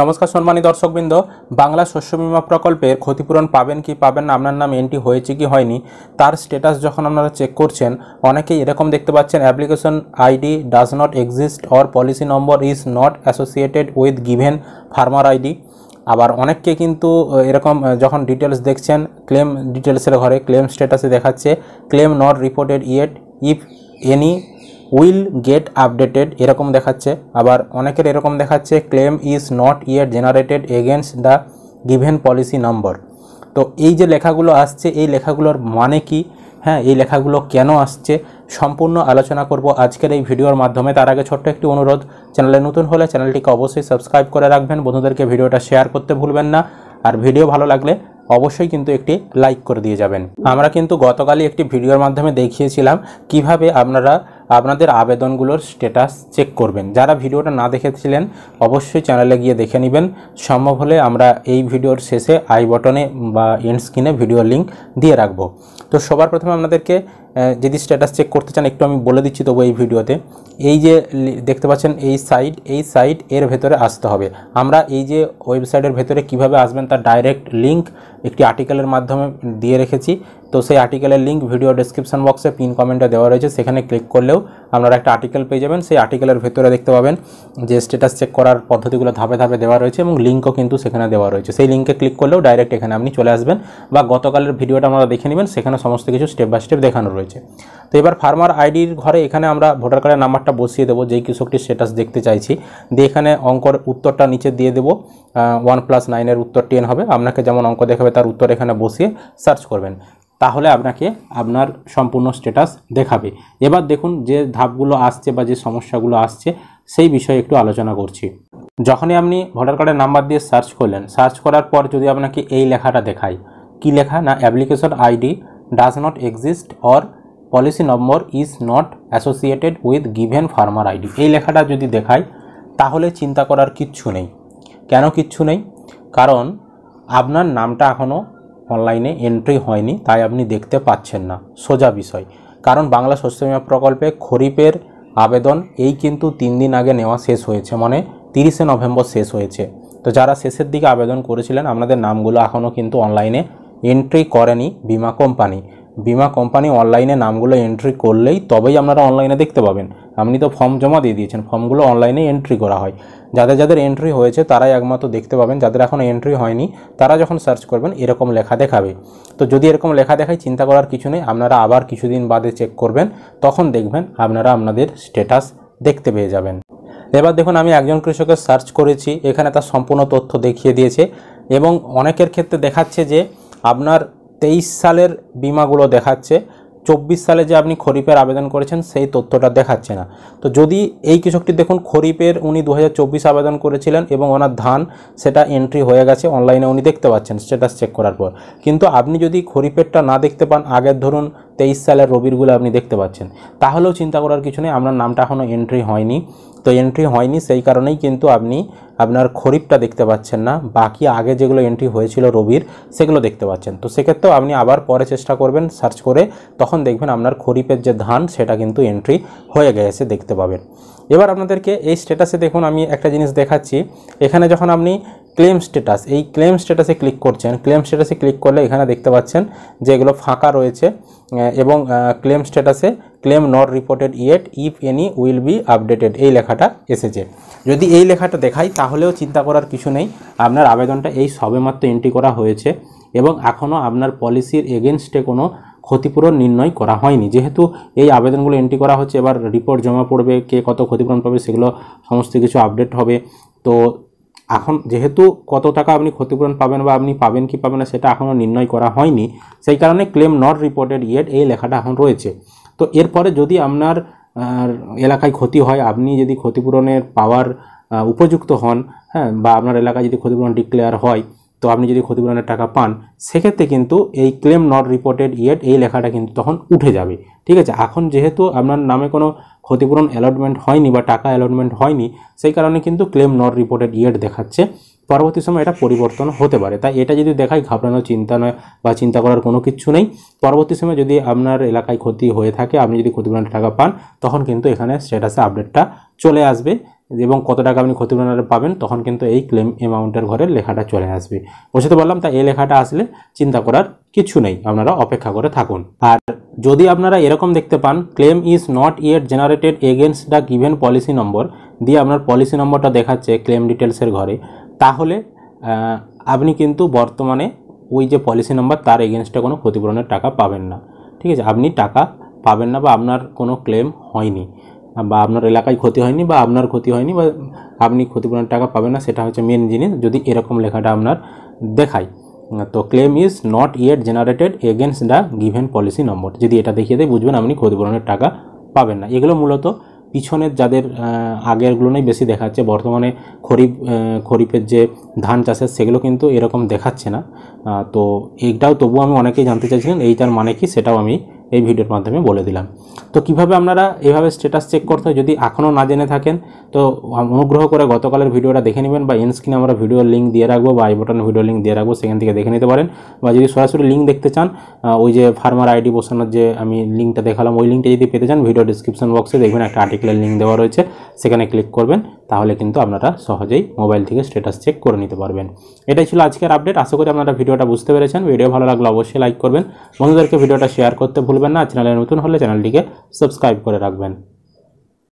নমস্কার সম্মানী দর্শকবৃন্দ বাংলা শস্য বিমা প্রকল্পের ক্ষতিপূরণ পাবেন কি পাবেন না আপনার নাম এন্ট্রি হয়েছে কি হয়নি তার স্ট্যাটাস যখন আপনারা চেক করছেন অনেকেই এরকম দেখতে পাচ্ছেন application ID does not exist or policy number is not associated with given farmer ID আবার অনেককে কিন্তু এরকম যখন ডিটেলস দেখছেন ক্লেম ডিটেলসের ঘরে ক্লেম স্ট্যাটাসে দেখাচ্ছে claim not reported yet if any will get updated এরকম দেখাচ্ছে আবার অনেকের এরকম দেখাচ্ছে claim is not yet generated against the given policy number তো এই যে লেখাগুলো আসছে এই লেখাগুলোর মানে কি হ্যাঁ এই লেখাগুলো কেন আসছে সম্পূর্ণ আলোচনা করব আজকের এই ভিডিওর মাধ্যমে তার আগে ছোট্ট একটি অনুরোধ চ্যানেলে নতুন হলে চ্যানেলটিকে অবশ্যই সাবস্ক্রাইব করে রাখবেন বন্ধুদেরকে ভিডিওটা শেয়ার করতে ভুলবেন না আর ভিডিও ভালো লাগলে অবশ্যই কিন্তু একটি লাইক করে দিয়ে যাবেন আমরা কিন্তু গতকালই একটি ভিডিওর মাধ্যমে দেখিয়েছিলাম কিভাবে আপনারা আপনাদের আবেদনগুলোর স্ট্যাটাস চেক করবেন যারা ভিডিওটা না দেখেছিলেন অবশ্যই চ্যানেলে গিয়ে দেখে নেবেন সম্ভব হলে আমরা এই ভিডিওর শেষে আই বটনে বা এন্ড স্ক্রিনে ভিডিও লিঙ্ক দিয়ে রাখব তো সবার প্রথমে আপনাদেরকে যদি স্ট্যাটাস চেক করতে চান একটু আমি বলে দিচ্ছি তবু এই ভিডিওতে এই যে দেখতে পাচ্ছেন এই সাইট এই সাইট এর ভেতরে আসতে হবে আমরা এই যে ওয়েবসাইটের ভেতরে কিভাবে আসবেন তার ডাইরেক্ট লিঙ্ক একটি আর্টিকেলের মাধ্যমে দিয়ে রেখেছি তো সেই আর্টিকেলের লিঙ্ক ভিডিও ডেসক্রিপশন বক্সে পিন কমেন্টে দেওয়া রয়েছে সেখানে ক্লিক করলেও আপনারা একটা আর্টিকেল পেয়ে যাবেন সেই আর্টিকেলের ভেতরে দেখতে পাবেন যে স্ট্যাটাস চেক করার পদ্ধতিগুলো ধাপে ধাপে দেওয়া রয়েছে এবং লিঙ্কও কিন্তু সেখানে দেওয়া রয়েছে সেই লিঙ্কে ক্লিক করলেও ডাইরেক্ট এখানে আপনি চলে আসবেন বা গতকালের ভিডিওটা আমরা দেখে নেবেন সেখানে সমস্ত কিছু স্টেপ বাই স্টেপ দেখানো রয়েছে রয়েছে তো এবার ফার্মার আইডির ঘরে এখানে আমরা ভোটার কার্ডের নাম্বারটা বসিয়ে দেবো যেই কৃষকটির স্ট্যাটাস দেখতে চাইছি দিয়ে এখানে অঙ্কর উত্তরটা নিচে দিয়ে দেবো ওয়ান প্লাস নাইনের উত্তর টেন হবে আপনাকে যেমন অঙ্ক দেখাবে তার উত্তর এখানে বসিয়ে সার্চ করবেন তাহলে আপনাকে আপনার সম্পূর্ণ স্ট্যাটাস দেখাবে এবার দেখুন যে ধাপগুলো আসছে বা যে সমস্যাগুলো আসছে সেই বিষয়ে একটু আলোচনা করছি যখনই আপনি ভোটার কার্ডের নাম্বার দিয়ে সার্চ করলেন সার্চ করার পর যদি আপনাকে এই লেখাটা দেখায় কি লেখা না application ID does not exist or policy number is not associated with given farmer ID এই লেখাটা যদি দেখাই তাহলে চিন্তা করার কিচ্ছু নেই কেন কিচ্ছু নেই কারণ আপনার নামটা এখনও অনলাইনে এন্ট্রি হয়নি তাই আপনি দেখতে পাচ্ছেন না সোজা বিষয় কারণ বাংলা শস্য বিমা প্রকল্পে খরিফের আবেদন এই কিন্তু তিন দিন আগে নেওয়া শেষ হয়েছে মানে তিরিশে নভেম্বর শেষ হয়েছে তো যারা শেষের দিকে আবেদন করেছিলেন আপনাদের নামগুলো এখনও কিন্তু অনলাইনে এন্ট্রি করেনি বিমা কোম্পানি বিমা কোম্পানি অনলাইনে নামগুলো এন্ট্রি করলেই তবেই আপনারা অনলাইনে দেখতে পাবেন আপনি তো ফর্ম জমা দিয়ে দিয়েছেন ফর্মগুলো অনলাইনে এন্ট্রি করা হয় যাদের যাদের এন্ট্রি হয়েছে তারাই একমাত্র দেখতে পাবেন যাদের এখন এন্ট্রি হয়নি তারা যখন সার্চ করবেন এরকম লেখা দেখাবে তো যদি এরকম লেখা দেখায় চিন্তা করার কিছু নেই আপনারা আবার কিছুদিন বাদে চেক করবেন তখন দেখবেন আপনারা আপনাদের স্ট্যাটাস দেখতে পেয়ে যাবেন এবার দেখুন আমি একজন কৃষকের সার্চ করেছি এখানে তার সম্পূর্ণ তথ্য দেখিয়ে দিয়েছে এবং অনেকের ক্ষেত্রে দেখাচ্ছে যে আপনার তেইশ সালের বিমাগুলো দেখাচ্ছে চব্বিশ সালে যে আপনি খরিফের আবেদন করেছেন সেই তথ্যটা দেখাচ্ছে না তো যদি এই কৃষকটি দেখুন খরিফের উনি দু আবেদন করেছিলেন এবং ওনার ধান সেটা এন্ট্রি হয়ে গেছে অনলাইনে উনি দেখতে পাচ্ছেন স্ট্যাটাস চেক করার পর কিন্তু আপনি যদি খরিফেরটা না দেখতে পান আগের ধরুন তেইশ সালের রবিরগুলো আপনি দেখতে পাচ্ছেন তাহলেও চিন্তা করার কিছু নেই আপনার নামটা এখনও এন্ট্রি হয়নি তো এন্ট্রি হয়নি সেই কারণেই কিন্তু আপনি আপনার খরিফটা দেখতে পাচ্ছেন না বাকি আগে যেগুলো এন্ট্রি হয়েছিল রবির সেগুলো দেখতে পাচ্ছেন তো সেক্ষেত্রেও আপনি আবার পরে চেষ্টা করবেন সার্চ করে তখন দেখবেন আপনার খরিফের যে ধান সেটা কিন্তু এন্ট্রি হয়ে গেছে দেখতে পাবেন এবার আপনাদেরকে এই স্ট্যাটাসে দেখুন আমি একটা জিনিস দেখাচ্ছি এখানে যখন আপনি ক্লেম স্ট্যাটাস এই ক্লেম স্ট্যাটাসে ক্লিক করছেন ক্লেম স্ট্যাটাসে ক্লিক করলে এখানে দেখতে পাচ্ছেন যে এগুলো ফাঁকা রয়েছে এবং ক্লেম স্ট্যাটাসে claim not reported yet if any will be updated এই লেখাটা এসেছে যদি এই লেখাটা দেখাই তাহলেও চিন্তা করার কিছু নেই আপনার আবেদনটা এই সবেমাত্র এন্ট্রি করা হয়েছে এবং এখনও আপনার পলিসির এগেনস্টে কোনো ক্ষতিপূরণ নির্ণয় করা হয়নি যেহেতু এই আবেদনগুলো এন্ট্রি করা হচ্ছে এবার রিপোর্ট জমা পড়বে কে কত ক্ষতিপূরণ পাবে সেগুলো সমস্ত কিছু আপডেট হবে তো এখন যেহেতু কত টাকা আপনি ক্ষতিপূরণ পাবেন বা আপনি পাবেন কি পাবেন না সেটা এখনও নির্ণয় করা হয়নি সেই কারণে ক্লেম নট রিপোর্টেড ইয়েট এই লেখাটা এখন রয়েছে তো এরপরে যদি আপনার এলাকায় ক্ষতি হয় আপনি যদি ক্ষতিপূরণের পাওয়ার উপযুক্ত হন হ্যাঁ বা আপনার এলাকায় যদি ক্ষতিপূরণ ডিক্লেয়ার হয় তো আপনি যদি ক্ষতিপূরণের টাকা পান সেক্ষেত্রে কিন্তু এই ক্লেম নট রিপোর্টেড ইয়েট এই লেখাটা কিন্তু তখন উঠে যাবে ঠিক আছে এখন যেহেতু আপনার নামে কোনো ক্ষতিপূরণ অ্যালটমেন্ট হয়নি বা টাকা অ্যালটমেন্ট হয়নি সেই কারণে কিন্তু ক্লেম নট রিপোর্টেড ইয়েট দেখাচ্ছে পরবর্তী সময় এটা পরিবর্তন হতে পারে তাই এটা যদি দেখায় ঘাবড়ানোর চিন্তা নয় বা চিন্তা করার কোনো কিছু নেই পরবর্তী সময় যদি আপনার এলাকায় ক্ষতি হয়ে থাকে আপনি যদি ক্ষতিপূরণের টাকা পান তখন কিন্তু এখানে স্ট্যাটাসে আপডেটটা চলে আসবে এবং কত টাকা আপনি ক্ষতিপূরণ পাবেন তখন কিন্তু এই ক্লেম অ্যামাউন্টের ঘরে লেখাটা চলে আসবে বসাতে বললাম তাই এই লেখাটা আসলে চিন্তা করার কিছু নেই আপনারা অপেক্ষা করে থাকুন আর যদি আপনারা এরকম দেখতে পান claim is not yet generated against the given policy number দিয়ে আপনার পলিসি নম্বরটা দেখাচ্ছে ক্লেম ডিটেলসের ঘরে তাহলে আপনি কিন্তু বর্তমানে ওই যে পলিসি নম্বর তার এগেনস্টে কোনো ক্ষতিপূরণের টাকা পাবেন না ঠিক আছে আপনি টাকা পাবেন না বা আপনার কোনো ক্লেম হয়নি বা আপনার এলাকায় ক্ষতি হয়নি বা আপনার ক্ষতি হয়নি বা আপনি ক্ষতিপূরণের টাকা পাবেন না সেটা হচ্ছে মেন জিনিস যদি এরকম লেখাটা আপনার দেখায় তো claim is not yet generated against the given policy number যদি এটা দেখিয়ে দেয় বুঝবেন আপনি ক্ষতিপূরণের টাকা পাবেন না এগুলো মূলত পিছনের যাদের আগেরগুলোই বেশি দেখাচ্ছে বর্তমানে খরিফ খরিফের যে ধান চাষের সেগুলো কিন্তু এরকম দেখাচ্ছে না তো এইটাও তবু আমি অনেকেই জানতে চাইছিলেন এইটার মানে কি সেটাও আমি এই ভিডিওর মাধ্যমে বলে দিলাম তো কিভাবে আপনারা এভাবে স্ট্যাটাস চেক করতে হয় যদি এখনও না জেনে থাকেন তো অনুগ্রহ করে গতকালের ভিডিওটা দেখে নেবেন বা ইনস্ক্রিনে আমরা ভিডিওর লিঙ্ক দিয়ে রাখবো বা আই বটন ভিডিও লিঙ্ক দিয়ে রাখবো সেখান থেকে দেখে নিতে পারেন বা যদি সরাসরি লিঙ্ক দেখতে চান ওই যে ফার্মার আইডি বসানোর যে আমি লিঙ্কটা দেখালাম ওই লিঙ্কটা যদি পেতে চান ভিডিও ডিসক্রিপশন বক্সে দেখবেন একটা আর্টিকেলের লিঙ্ক দেওয়া রয়েছে সেখানে ক্লিক করবেন তাহলে কিন্তু আপনারা সহজেই মোবাইল থেকে স্ট্যাটাস চেক করে নিতে পারবেন এটাই ছিল আজকের আপডেট আশা করি আপনারা ভিডিওটা বুঝতে পেরেছেন ভিডিও ভালো লাগলে অবশ্যই লাইক করবেন বন্ধুদেরকে ভিডিওটা শেয়ার করতে ভুলবেন না চ্যানেলে নতুন হলে চ্যানেলটিকে সাবস্ক্রাইব করে রাখবেন